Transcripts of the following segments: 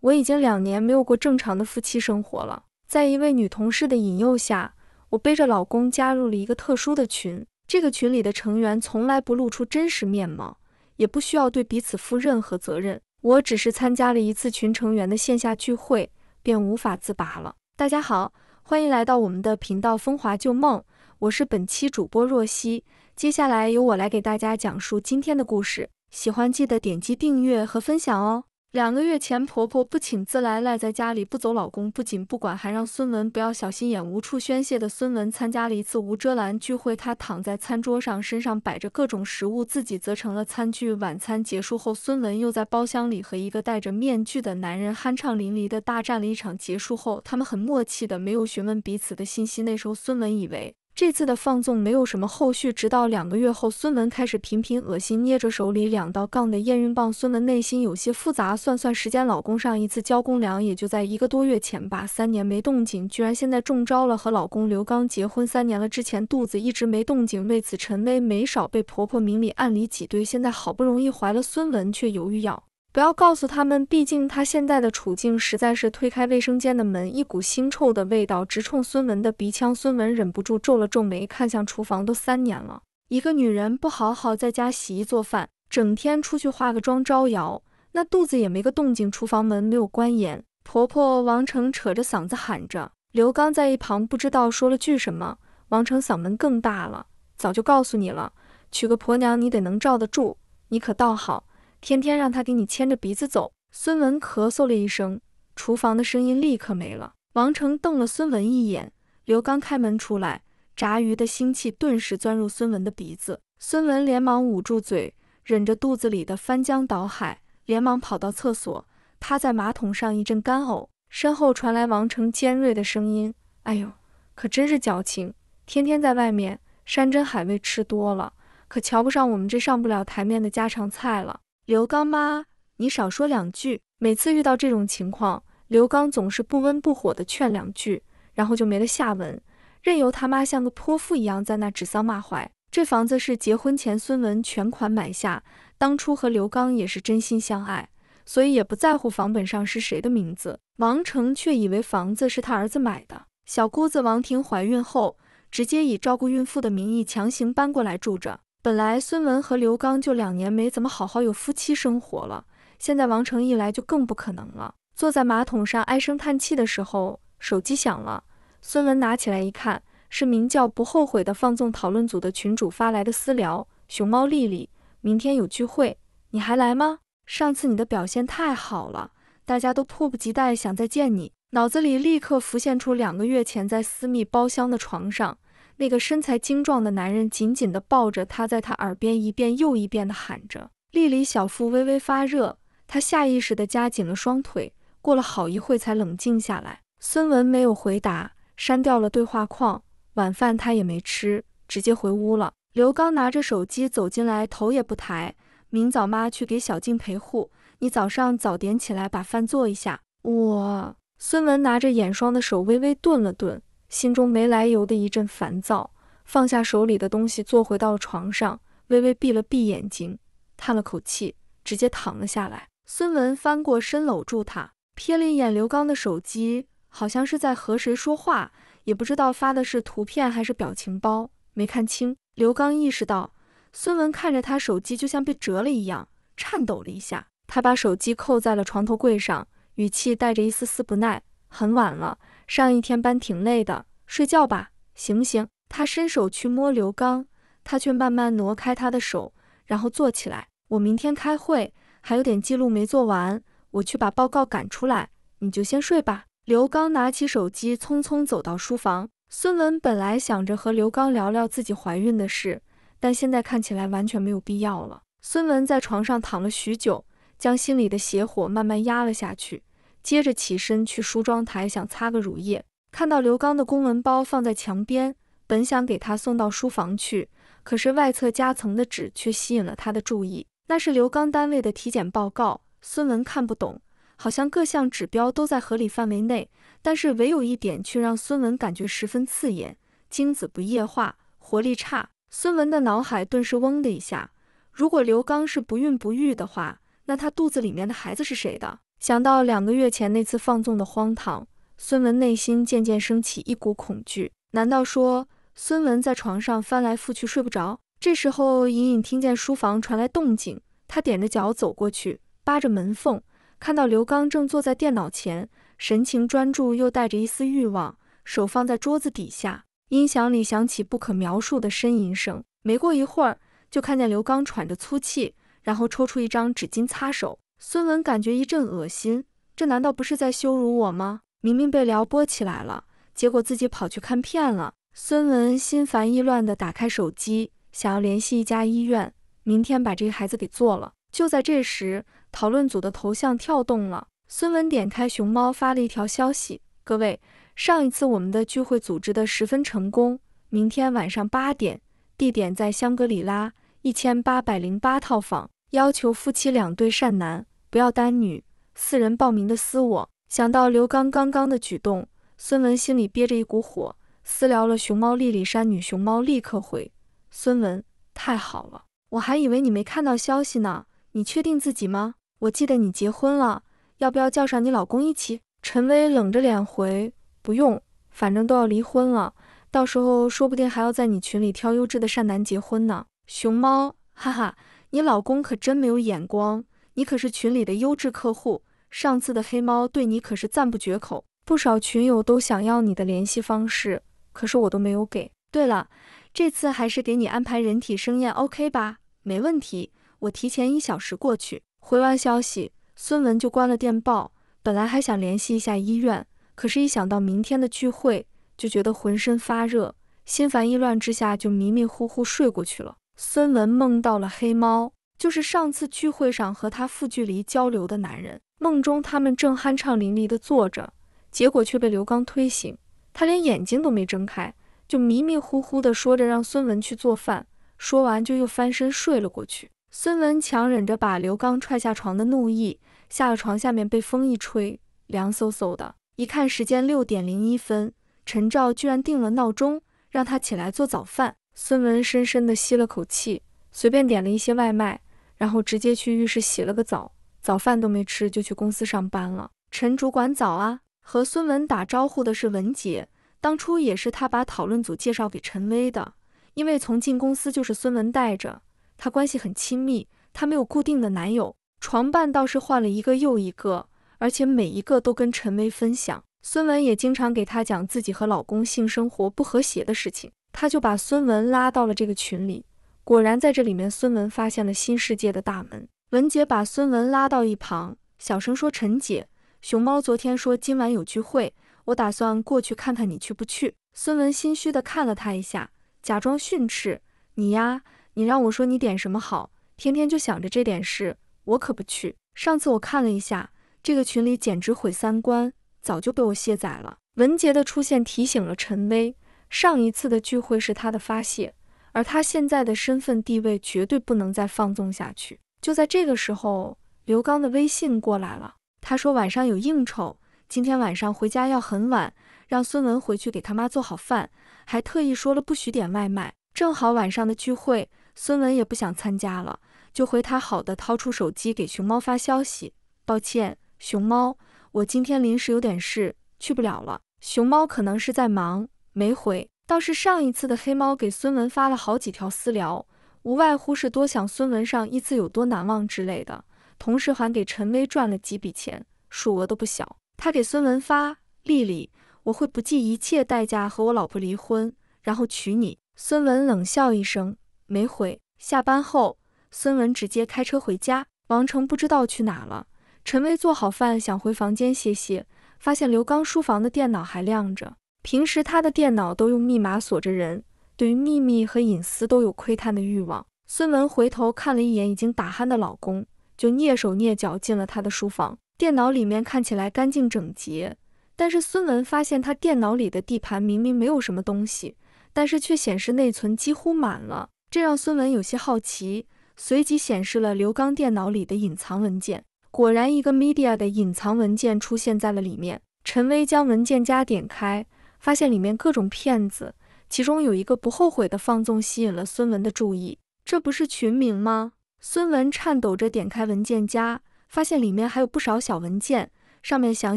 我已经两年没有过正常的夫妻生活了。在一位女同事的引诱下，我背着老公加入了一个特殊的群。这个群里的成员从来不露出真实面貌，也不需要对彼此负任何责任。我只是参加了一次群成员的线下聚会，便无法自拔了。大家好，欢迎来到我们的频道《风华旧梦》，我是本期主播若曦，接下来由我来给大家讲述今天的故事。喜欢记得点击订阅和分享哦。两个月前，婆婆不请自来，赖在家里不走。老公不仅不管，还让孙文不要小心眼。无处宣泄的孙文参加了一次无遮拦聚会。他躺在餐桌上，身上摆着各种食物，自己则成了餐具。晚餐结束后，孙文又在包厢里和一个戴着面具的男人酣畅淋漓的大战了一场。结束后，他们很默契的没有询问彼此的信息。那时候，孙文以为。这次的放纵没有什么后续，直到两个月后，孙文开始频频恶心，捏着手里两道杠的验孕棒。孙文内心有些复杂，算算时间，老公上一次交公粮也就在一个多月前吧。三年没动静，居然现在中招了。和老公刘刚结婚三年了，之前肚子一直没动静，为此陈薇没少被婆婆明里暗里挤兑。现在好不容易怀了，孙文却犹豫要。不要告诉他们，毕竟他现在的处境实在是。推开卫生间的门，一股腥臭的味道直冲孙文的鼻腔，孙文忍不住皱了皱眉，看向厨房。都三年了，一个女人不好好在家洗衣做饭，整天出去化个妆招摇，那肚子也没个动静。厨房门没有关严，婆婆王成扯着嗓子喊着。刘刚在一旁不知道说了句什么，王成嗓门更大了。早就告诉你了，娶个婆娘你得能罩得住，你可倒好。天天让他给你牵着鼻子走。孙文咳嗽了一声，厨房的声音立刻没了。王成瞪了孙文一眼。刘刚开门出来，炸鱼的腥气顿时钻入孙文的鼻子。孙文连忙捂住嘴，忍着肚子里的翻江倒海，连忙跑到厕所，趴在马桶上一阵干呕。身后传来王成尖锐的声音：“哎呦，可真是矫情！天天在外面山珍海味吃多了，可瞧不上我们这上不了台面的家常菜了。”刘刚妈，你少说两句。每次遇到这种情况，刘刚总是不温不火的劝两句，然后就没了下文，任由他妈像个泼妇一样在那指桑骂槐。这房子是结婚前孙文全款买下，当初和刘刚也是真心相爱，所以也不在乎房本上是谁的名字。王成却以为房子是他儿子买的，小姑子王婷怀孕后，直接以照顾孕妇的名义强行搬过来住着。本来孙文和刘刚就两年没怎么好好有夫妻生活了，现在王成一来就更不可能了。坐在马桶上唉声叹气的时候，手机响了。孙文拿起来一看，是名叫“不后悔的放纵”讨论组的群主发来的私聊：“熊猫丽丽，明天有聚会，你还来吗？上次你的表现太好了，大家都迫不及待想再见你。脑子里立刻浮现出两个月前在私密包厢的床上。”那个身材精壮的男人紧紧地抱着她，在她耳边一遍又一遍地喊着。丽丽小腹微微发热，她下意识地夹紧了双腿，过了好一会儿才冷静下来。孙文没有回答，删掉了对话框。晚饭他也没吃，直接回屋了。刘刚拿着手机走进来，头也不抬。明早妈去给小静陪护，你早上早点起来把饭做一下。我。孙文拿着眼霜的手微微顿了顿。心中没来由的一阵烦躁，放下手里的东西，坐回到了床上，微微闭了闭眼睛，叹了口气，直接躺了下来。孙文翻过身，搂住他，瞥了一眼刘刚的手机，好像是在和谁说话，也不知道发的是图片还是表情包，没看清。刘刚意识到孙文看着他手机就像被折了一样，颤抖了一下，他把手机扣在了床头柜上，语气带着一丝丝不耐：“很晚了。”上一天班挺累的，睡觉吧，行不行？他伸手去摸刘刚，他却慢慢挪开他的手，然后坐起来。我明天开会，还有点记录没做完，我去把报告赶出来，你就先睡吧。刘刚拿起手机，匆匆走到书房。孙文本来想着和刘刚聊聊自己怀孕的事，但现在看起来完全没有必要了。孙文在床上躺了许久，将心里的邪火慢慢压了下去。接着起身去梳妆台，想擦个乳液，看到刘刚的公文包放在墙边，本想给他送到书房去，可是外侧夹层的纸却吸引了他的注意，那是刘刚单位的体检报告。孙文看不懂，好像各项指标都在合理范围内，但是唯有一点却让孙文感觉十分刺眼：精子不液化，活力差。孙文的脑海顿时嗡的一下，如果刘刚是不孕不育的话，那他肚子里面的孩子是谁的？想到两个月前那次放纵的荒唐，孙文内心渐渐升起一股恐惧。难道说孙文在床上翻来覆去睡不着？这时候隐隐听见书房传来动静，他踮着脚走过去，扒着门缝，看到刘刚正坐在电脑前，神情专注又带着一丝欲望，手放在桌子底下。音响里响起不可描述的呻吟声。没过一会儿，就看见刘刚喘着粗气，然后抽出一张纸巾擦手。孙文感觉一阵恶心，这难道不是在羞辱我吗？明明被撩拨起来了，结果自己跑去看片了。孙文心烦意乱地打开手机，想要联系一家医院，明天把这个孩子给做了。就在这时，讨论组的头像跳动了，孙文点开熊猫发了一条消息：各位，上一次我们的聚会组织的十分成功，明天晚上八点，地点在香格里拉一千八百零八套房，要求夫妻两对善男。不要单女，四人报名的私我。想到刘刚刚刚的举动，孙文心里憋着一股火，私聊了熊猫丽丽山女熊猫，立刻回：孙文，太好了，我还以为你没看到消息呢。你确定自己吗？我记得你结婚了，要不要叫上你老公一起？陈薇冷着脸回：不用，反正都要离婚了，到时候说不定还要在你群里挑优质的善男结婚呢。熊猫，哈哈，你老公可真没有眼光。你可是群里的优质客户，上次的黑猫对你可是赞不绝口，不少群友都想要你的联系方式，可是我都没有给。对了，这次还是给你安排人体盛宴 o k 吧？没问题，我提前一小时过去。回完消息，孙文就关了电报。本来还想联系一下医院，可是一想到明天的聚会，就觉得浑身发热，心烦意乱之下就迷迷糊糊睡过去了。孙文梦到了黑猫。就是上次聚会上和他负距离交流的男人。梦中他们正酣畅淋漓地坐着，结果却被刘刚推醒。他连眼睛都没睁开，就迷迷糊糊地说着让孙文去做饭。说完就又翻身睡了过去。孙文强忍着把刘刚踹下床的怒意，下了床，下面被风一吹，凉飕飕的。一看时间六点零一分，陈照居然定了闹钟，让他起来做早饭。孙文深深地吸了口气，随便点了一些外卖。然后直接去浴室洗了个澡，早饭都没吃就去公司上班了。陈主管早啊！和孙文打招呼的是文姐，当初也是她把讨论组介绍给陈威的。因为从进公司就是孙文带着，她关系很亲密。她没有固定的男友，床伴倒是换了一个又一个，而且每一个都跟陈威分享。孙文也经常给她讲自己和老公性生活不和谐的事情，她就把孙文拉到了这个群里。果然在这里面，孙文发现了新世界的大门。文杰把孙文拉到一旁，小声说：“陈姐，熊猫昨天说今晚有聚会，我打算过去看看，你去不去？”孙文心虚地看了他一下，假装训斥：“你呀，你让我说你点什么好？天天就想着这点事，我可不去。上次我看了一下，这个群里简直毁三观，早就被我卸载了。”文杰的出现提醒了陈威，上一次的聚会是他的发泄。而他现在的身份地位绝对不能再放纵下去。就在这个时候，刘刚的微信过来了，他说晚上有应酬，今天晚上回家要很晚，让孙文回去给他妈做好饭，还特意说了不许点外卖。正好晚上的聚会，孙文也不想参加了，就回他好的，掏出手机给熊猫发消息：抱歉，熊猫，我今天临时有点事，去不了了。熊猫可能是在忙，没回。倒是上一次的黑猫给孙文发了好几条私聊，无外乎是多想孙文上一次有多难忘之类的，同时还给陈威赚了几笔钱，数额都不小。他给孙文发：“丽丽，我会不计一切代价和我老婆离婚，然后娶你。”孙文冷笑一声，没回。下班后，孙文直接开车回家。王成不知道去哪了。陈威做好饭，想回房间歇歇，发现刘刚书房的电脑还亮着。平时他的电脑都用密码锁着，人对于秘密和隐私都有窥探的欲望。孙文回头看了一眼已经打鼾的老公，就蹑手蹑脚进了他的书房。电脑里面看起来干净整洁，但是孙文发现他电脑里的地盘明明没有什么东西，但是却显示内存几乎满了，这让孙文有些好奇。随即显示了刘刚电脑里的隐藏文件，果然一个 media 的隐藏文件出现在了里面。陈威将文件夹点开。发现里面各种骗子，其中有一个不后悔的放纵吸引了孙文的注意。这不是群名吗？孙文颤抖着点开文件夹，发现里面还有不少小文件，上面详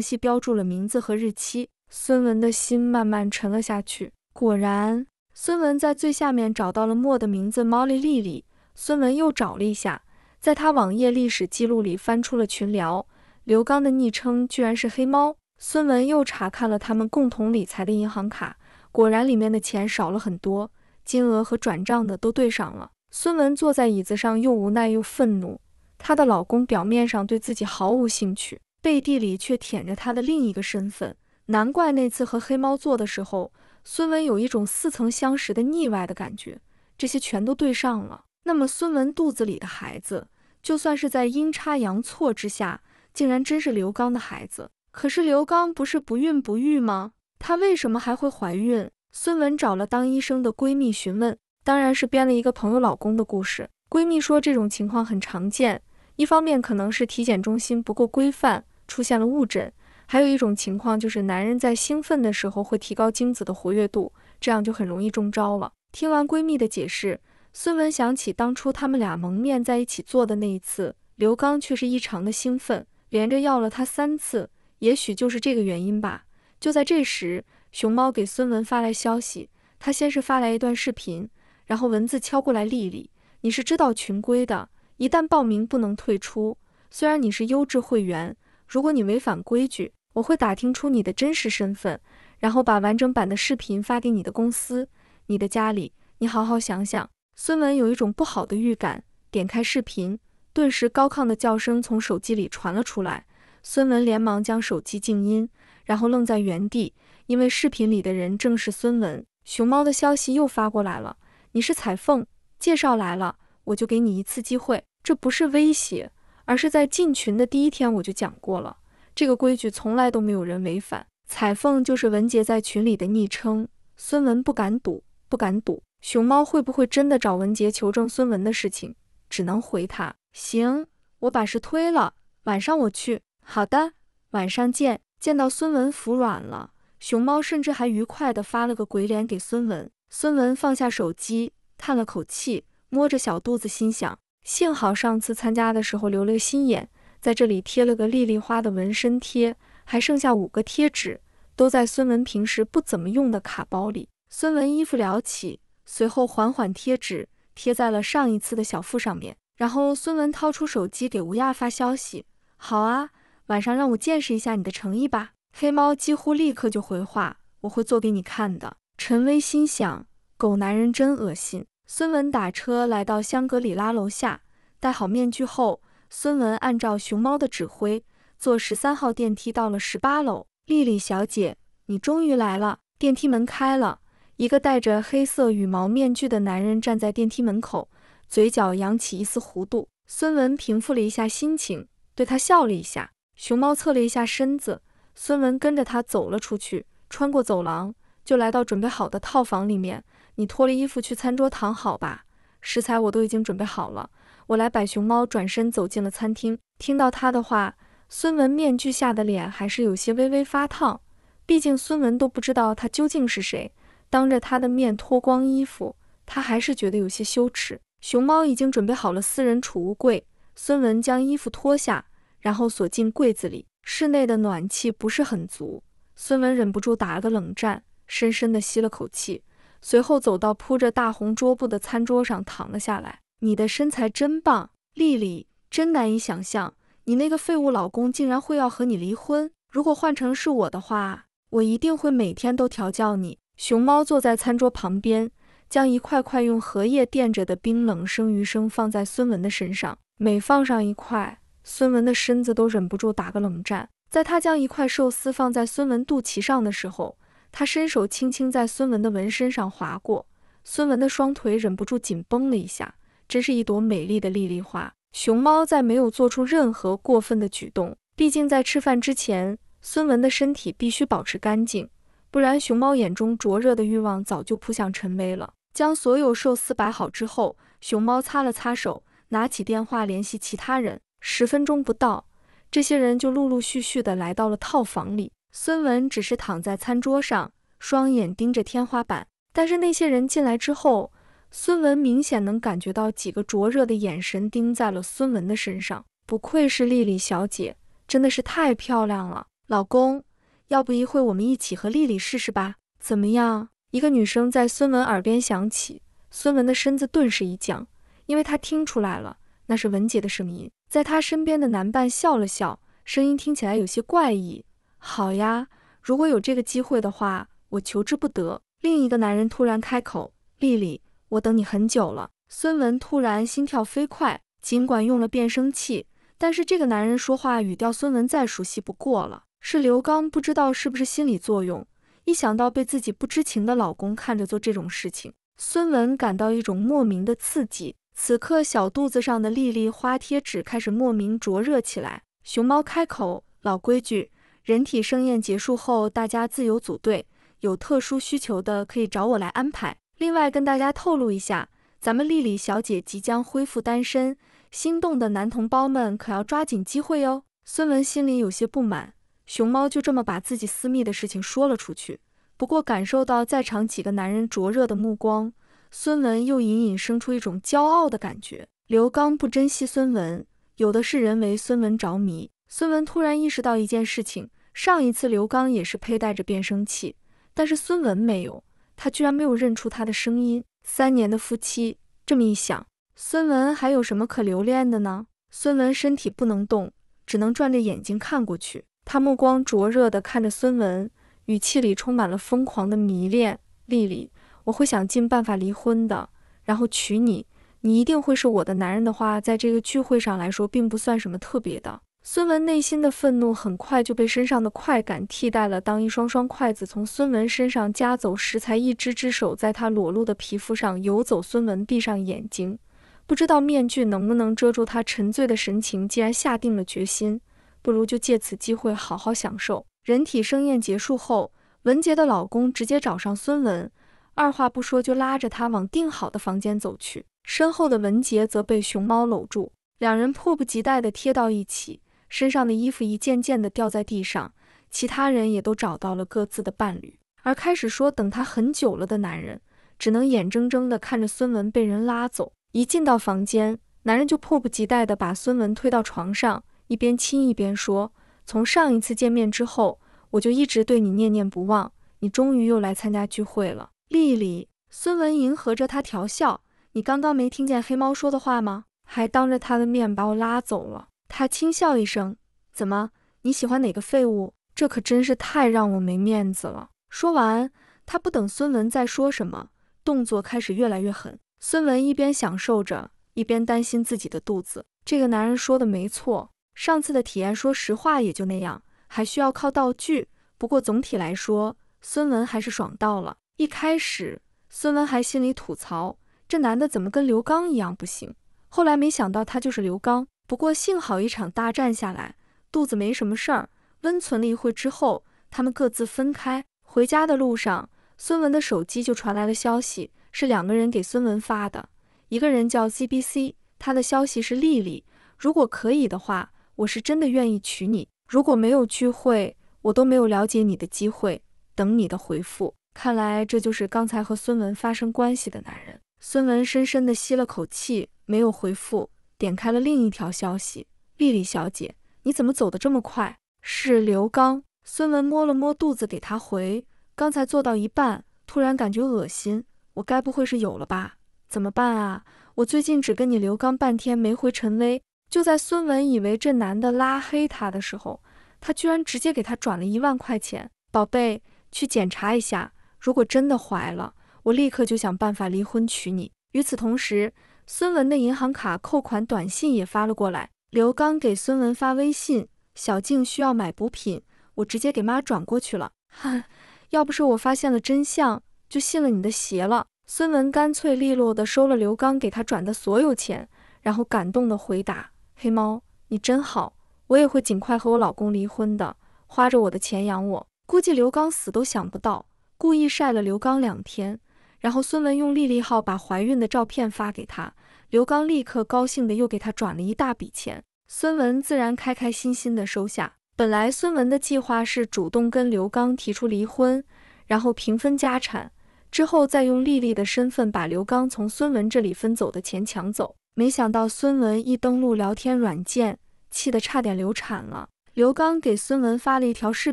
细标注了名字和日期。孙文的心慢慢沉了下去。果然，孙文在最下面找到了莫的名字，猫莉莉莉。孙文又找了一下，在他网页历史记录里翻出了群聊，刘刚的昵称居然是黑猫。孙文又查看了他们共同理财的银行卡，果然里面的钱少了很多，金额和转账的都对上了。孙文坐在椅子上，又无奈又愤怒。她的老公表面上对自己毫无兴趣，背地里却舔着她的另一个身份。难怪那次和黑猫做的时候，孙文有一种似曾相识的腻歪的感觉。这些全都对上了。那么孙文肚子里的孩子，就算是在阴差阳错之下，竟然真是刘刚的孩子。可是刘刚不是不孕不育吗？他为什么还会怀孕？孙文找了当医生的闺蜜询问，当然是编了一个朋友老公的故事。闺蜜说这种情况很常见，一方面可能是体检中心不够规范，出现了误诊；还有一种情况就是男人在兴奋的时候会提高精子的活跃度，这样就很容易中招了。听完闺蜜的解释，孙文想起当初他们俩蒙面在一起做的那一次，刘刚却是异常的兴奋，连着要了她三次。也许就是这个原因吧。就在这时，熊猫给孙文发来消息。他先是发来一段视频，然后文字敲过来：“丽丽，你是知道群规的，一旦报名不能退出。虽然你是优质会员，如果你违反规矩，我会打听出你的真实身份，然后把完整版的视频发给你的公司、你的家里。你好好想想。”孙文有一种不好的预感，点开视频，顿时高亢的叫声从手机里传了出来。孙文连忙将手机静音，然后愣在原地，因为视频里的人正是孙文。熊猫的消息又发过来了，你是彩凤，介绍来了，我就给你一次机会，这不是威胁，而是在进群的第一天我就讲过了，这个规矩从来都没有人违反。彩凤就是文杰在群里的昵称。孙文不敢赌，不敢赌，熊猫会不会真的找文杰求证孙文的事情，只能回他行，我把事推了，晚上我去。好的，晚上见。见到孙文服软了，熊猫甚至还愉快地发了个鬼脸给孙文。孙文放下手机，叹了口气，摸着小肚子，心想幸好上次参加的时候留了个心眼，在这里贴了个莉莉花的纹身贴，还剩下五个贴纸，都在孙文平时不怎么用的卡包里。孙文衣服撩起，随后缓缓贴纸贴在了上一次的小腹上面，然后孙文掏出手机给吴亚发消息，好啊。晚上让我见识一下你的诚意吧。黑猫几乎立刻就回话，我会做给你看的。陈威心想，狗男人真恶心。孙文打车来到香格里拉楼下，戴好面具后，孙文按照熊猫的指挥，坐十三号电梯到了十八楼。丽丽小姐，你终于来了。电梯门开了，一个戴着黑色羽毛面具的男人站在电梯门口，嘴角扬起一丝弧度。孙文平复了一下心情，对他笑了一下。熊猫侧了一下身子，孙文跟着他走了出去，穿过走廊，就来到准备好的套房里面。你脱了衣服去餐桌躺好吧，食材我都已经准备好了。我来摆。熊猫转身走进了餐厅，听到他的话，孙文面具下的脸还是有些微微发烫。毕竟孙文都不知道他究竟是谁，当着他的面脱光衣服，他还是觉得有些羞耻。熊猫已经准备好了私人储物柜，孙文将衣服脱下。然后锁进柜子里。室内的暖气不是很足，孙文忍不住打了个冷战，深深地吸了口气，随后走到铺着大红桌布的餐桌上躺了下来。你的身材真棒，丽丽，真难以想象你那个废物老公竟然会要和你离婚。如果换成是我的话，我一定会每天都调教你。熊猫坐在餐桌旁边，将一块块用荷叶垫着的冰冷生鱼生放在孙文的身上，每放上一块。孙文的身子都忍不住打个冷战。在他将一块寿司放在孙文肚脐上的时候，他伸手轻轻在孙文的纹身上划过。孙文的双腿忍不住紧绷了一下。真是一朵美丽的莉莉花。熊猫在没有做出任何过分的举动，毕竟在吃饭之前，孙文的身体必须保持干净，不然熊猫眼中灼热的欲望早就扑向陈薇了。将所有寿司摆好之后，熊猫擦了擦手，拿起电话联系其他人。十分钟不到，这些人就陆陆续续的来到了套房里。孙文只是躺在餐桌上，双眼盯着天花板。但是那些人进来之后，孙文明显能感觉到几个灼热的眼神盯在了孙文的身上。不愧是丽丽小姐，真的是太漂亮了。老公，要不一会我们一起和丽丽试试吧？怎么样？一个女生在孙文耳边响起，孙文的身子顿时一僵，因为他听出来了。那是文姐的声音，在她身边的男伴笑了笑，声音听起来有些怪异。好呀，如果有这个机会的话，我求之不得。另一个男人突然开口：“丽丽，我等你很久了。”孙文突然心跳飞快，尽管用了变声器，但是这个男人说话语调孙文再熟悉不过了，是刘刚。不知道是不是心理作用，一想到被自己不知情的老公看着做这种事情，孙文感到一种莫名的刺激。此刻，小肚子上的莉莉花贴纸开始莫名灼热起来。熊猫开口：“老规矩，人体盛宴结束后，大家自由组队，有特殊需求的可以找我来安排。另外，跟大家透露一下，咱们莉莉小姐即将恢复单身，心动的男同胞们可要抓紧机会哟。”孙文心里有些不满，熊猫就这么把自己私密的事情说了出去。不过，感受到在场几个男人灼热的目光。孙文又隐隐生出一种骄傲的感觉。刘刚不珍惜孙文，有的是人为孙文着迷。孙文突然意识到一件事情：上一次刘刚也是佩戴着变声器，但是孙文没有，他居然没有认出他的声音。三年的夫妻，这么一想，孙文还有什么可留恋的呢？孙文身体不能动，只能转着眼睛看过去。他目光灼热地看着孙文，语气里充满了疯狂的迷恋。丽丽。我会想尽办法离婚的，然后娶你。你一定会是我的男人的话，在这个聚会上来说，并不算什么特别的。孙文内心的愤怒很快就被身上的快感替代了。当一双双筷子从孙文身上夹走食材，一只只手在他裸露的皮肤上游走，孙文闭上眼睛，不知道面具能不能遮住他沉醉的神情。既然下定了决心，不如就借此机会好好享受。人体盛宴结束后，文杰的老公直接找上孙文。二话不说就拉着他往定好的房间走去，身后的文杰则被熊猫搂住，两人迫不及待地贴到一起，身上的衣服一件件地掉在地上。其他人也都找到了各自的伴侣，而开始说等他很久了的男人，只能眼睁睁地看着孙文被人拉走。一进到房间，男人就迫不及待地把孙文推到床上，一边亲一边说：“从上一次见面之后，我就一直对你念念不忘，你终于又来参加聚会了。”丽丽，孙文迎合着他调笑，你刚刚没听见黑猫说的话吗？还当着他的面把我拉走了。他轻笑一声，怎么？你喜欢哪个废物？这可真是太让我没面子了。说完，他不等孙文再说什么，动作开始越来越狠。孙文一边享受着，一边担心自己的肚子。这个男人说的没错，上次的体验说实话也就那样，还需要靠道具。不过总体来说，孙文还是爽到了。一开始，孙文还心里吐槽，这男的怎么跟刘刚一样不行。后来没想到，他就是刘刚。不过幸好，一场大战下来，肚子没什么事儿。温存了一会之后，他们各自分开。回家的路上，孙文的手机就传来了消息，是两个人给孙文发的。一个人叫 c b c 他的消息是：丽丽，如果可以的话，我是真的愿意娶你。如果没有聚会，我都没有了解你的机会，等你的回复。看来这就是刚才和孙文发生关系的男人。孙文深深地吸了口气，没有回复，点开了另一条消息。丽丽小姐，你怎么走得这么快？是刘刚。孙文摸了摸肚子，给他回：刚才做到一半，突然感觉恶心，我该不会是有了吧？怎么办啊？我最近只跟你刘刚，半天没回陈威。就在孙文以为这男的拉黑他的时候，他居然直接给他转了一万块钱。宝贝，去检查一下。如果真的怀了，我立刻就想办法离婚娶你。与此同时，孙文的银行卡扣款短信也发了过来。刘刚给孙文发微信：“小静需要买补品，我直接给妈转过去了。”哈，要不是我发现了真相，就信了你的邪了。孙文干脆利落地收了刘刚给他转的所有钱，然后感动地回答：“黑猫，你真好，我也会尽快和我老公离婚的。花着我的钱养我，估计刘刚死都想不到。”故意晒了刘刚两天，然后孙文用丽丽号把怀孕的照片发给他，刘刚立刻高兴的又给他转了一大笔钱，孙文自然开开心心的收下。本来孙文的计划是主动跟刘刚提出离婚，然后平分家产，之后再用丽丽的身份把刘刚从孙文这里分走的钱抢走。没想到孙文一登录聊天软件，气得差点流产了。刘刚给孙文发了一条视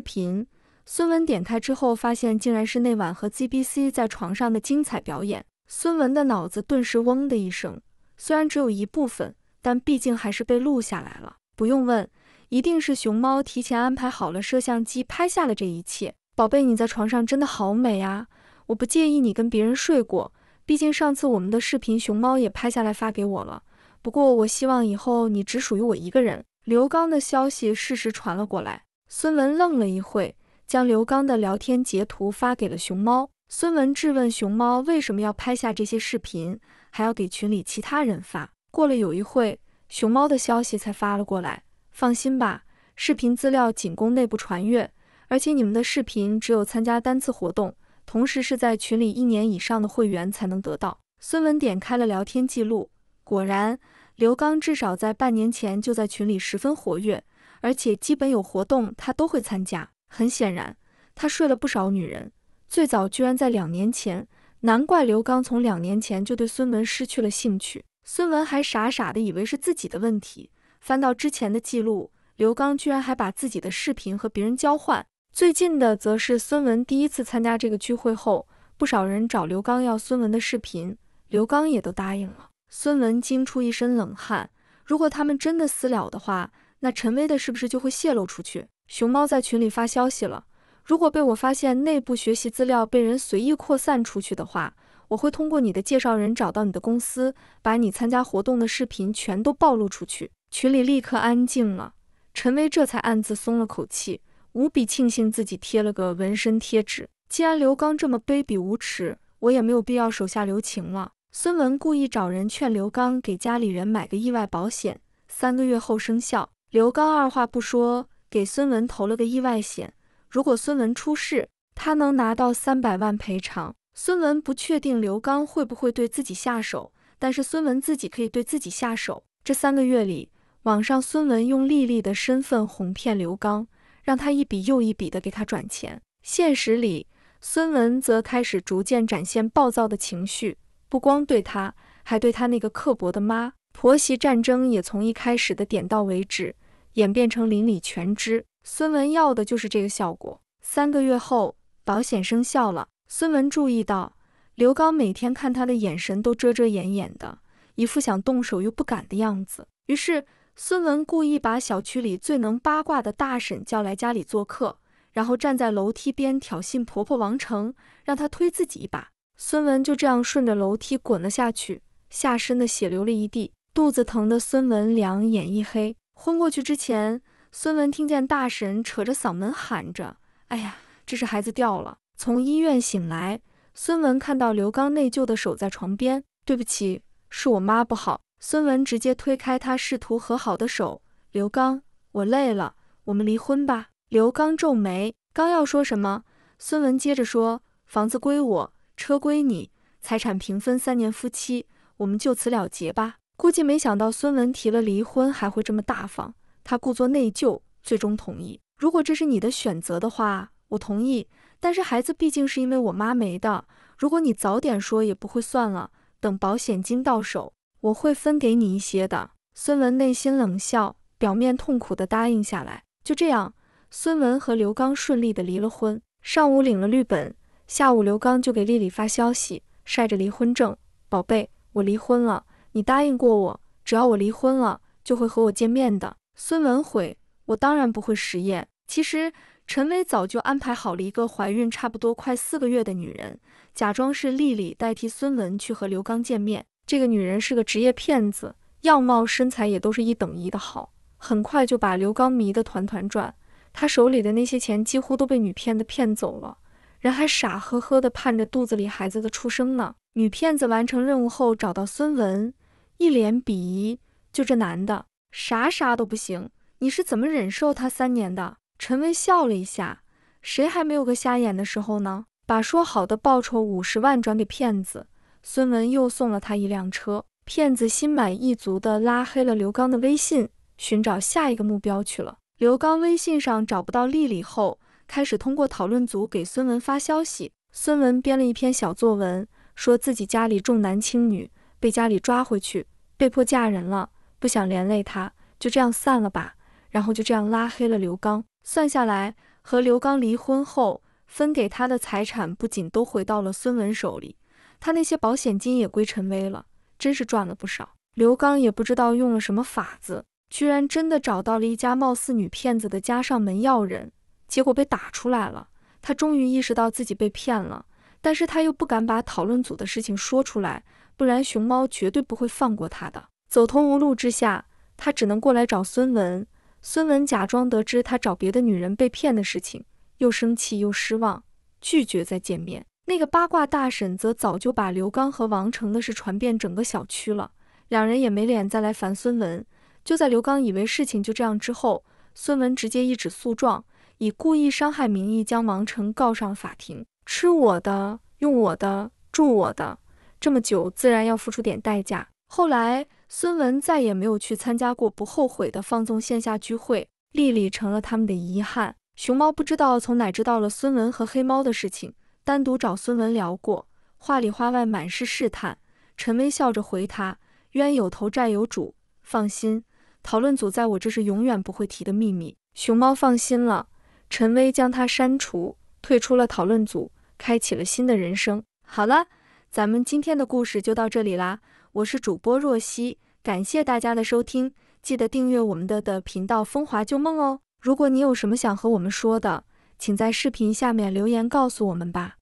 频。孙文点开之后，发现竟然是那晚和 Z B C 在床上的精彩表演。孙文的脑子顿时嗡的一声，虽然只有一部分，但毕竟还是被录下来了。不用问，一定是熊猫提前安排好了摄像机，拍下了这一切。宝贝，你在床上真的好美啊！我不介意你跟别人睡过，毕竟上次我们的视频熊猫也拍下来发给我了。不过我希望以后你只属于我一个人。刘刚的消息适时传了过来，孙文愣了一会。将刘刚的聊天截图发给了熊猫。孙文质问熊猫为什么要拍下这些视频，还要给群里其他人发。过了有一会，熊猫的消息才发了过来。放心吧，视频资料仅供内部传阅，而且你们的视频只有参加单次活动，同时是在群里一年以上的会员才能得到。孙文点开了聊天记录，果然，刘刚至少在半年前就在群里十分活跃，而且基本有活动他都会参加。很显然，他睡了不少女人，最早居然在两年前，难怪刘刚从两年前就对孙文失去了兴趣。孙文还傻傻的以为是自己的问题。翻到之前的记录，刘刚居然还把自己的视频和别人交换。最近的则是孙文第一次参加这个聚会后，不少人找刘刚要孙文的视频，刘刚也都答应了。孙文惊出一身冷汗，如果他们真的私了的话，那陈薇的是不是就会泄露出去？熊猫在群里发消息了，如果被我发现内部学习资料被人随意扩散出去的话，我会通过你的介绍人找到你的公司，把你参加活动的视频全都暴露出去。群里立刻安静了，陈薇这才暗自松了口气，无比庆幸自己贴了个纹身贴纸。既然刘刚这么卑鄙无耻，我也没有必要手下留情了。孙文故意找人劝刘刚给家里人买个意外保险，三个月后生效。刘刚二话不说。给孙文投了个意外险，如果孙文出事，他能拿到三百万赔偿。孙文不确定刘刚会不会对自己下手，但是孙文自己可以对自己下手。这三个月里，网上孙文用丽丽的身份哄骗刘刚，让他一笔又一笔的给他转钱。现实里，孙文则开始逐渐展现暴躁的情绪，不光对他，还对他那个刻薄的妈。婆媳战争也从一开始的点到为止。演变成邻里全知，孙文要的就是这个效果。三个月后，保险生效了。孙文注意到，刘刚每天看他的眼神都遮遮掩掩的，一副想动手又不敢的样子。于是，孙文故意把小区里最能八卦的大婶叫来家里做客，然后站在楼梯边挑衅婆婆王成，让她推自己一把。孙文就这样顺着楼梯滚了下去，下身的血流了一地，肚子疼的孙文两眼一黑。昏过去之前，孙文听见大婶扯着嗓门喊着：“哎呀，这是孩子掉了！”从医院醒来，孙文看到刘刚内疚的守在床边，对不起，是我妈不好。孙文直接推开他试图和好的手，刘刚，我累了，我们离婚吧。刘刚皱眉，刚要说什么，孙文接着说：“房子归我，车归你，财产平分，三年夫妻，我们就此了结吧。”估计没想到孙文提了离婚还会这么大方，他故作内疚，最终同意。如果这是你的选择的话，我同意。但是孩子毕竟是因为我妈没的，如果你早点说，也不会算了。等保险金到手，我会分给你一些的。孙文内心冷笑，表面痛苦地答应下来。就这样，孙文和刘刚顺利地离了婚。上午领了绿本，下午刘刚就给丽丽发消息，晒着离婚证，宝贝，我离婚了。你答应过我，只要我离婚了，就会和我见面的，孙文悔，我当然不会食言。其实陈伟早就安排好了一个怀孕差不多快四个月的女人，假装是丽丽代替孙文去和刘刚见面。这个女人是个职业骗子，样貌身材也都是一等一的好，很快就把刘刚迷得团团转。他手里的那些钱几乎都被女骗子骗走了，人还傻呵呵的盼着肚子里孩子的出生呢。女骗子完成任务后，找到孙文。一脸鄙夷，就这男的啥啥都不行，你是怎么忍受他三年的？陈薇笑了一下，谁还没有个瞎眼的时候呢？把说好的报酬五十万转给骗子，孙文又送了他一辆车，骗子心满意足地拉黑了刘刚的微信，寻找下一个目标去了。刘刚微信上找不到丽丽后，开始通过讨论组给孙文发消息，孙文编了一篇小作文，说自己家里重男轻女。被家里抓回去，被迫嫁人了。不想连累他，就这样散了吧。然后就这样拉黑了刘刚。算下来，和刘刚离婚后分给他的财产不仅都回到了孙文手里，他那些保险金也归陈威了，真是赚了不少。刘刚也不知道用了什么法子，居然真的找到了一家貌似女骗子的家上门要人，结果被打出来了。他终于意识到自己被骗了，但是他又不敢把讨论组的事情说出来。不然，熊猫绝对不会放过他的。走投无路之下，他只能过来找孙文。孙文假装得知他找别的女人被骗的事情，又生气又失望，拒绝再见面。那个八卦大婶则早就把刘刚和王成的事传遍整个小区了，两人也没脸再来烦孙文。就在刘刚以为事情就这样之后，孙文直接一纸诉状，以故意伤害名义将王成告上法庭。吃我的，用我的，住我的。这么久，自然要付出点代价。后来，孙文再也没有去参加过不后悔的放纵线下聚会。丽丽成了他们的遗憾。熊猫不知道从哪知道了孙文和黑猫的事情，单独找孙文聊过，话里话外满是试探。陈薇笑着回他：冤有头，债有主，放心。讨论组在我这是永远不会提的秘密。熊猫放心了。陈薇将他删除，退出了讨论组，开启了新的人生。好了。咱们今天的故事就到这里啦，我是主播若曦，感谢大家的收听，记得订阅我们的的频道《风华旧梦》哦。如果你有什么想和我们说的，请在视频下面留言告诉我们吧。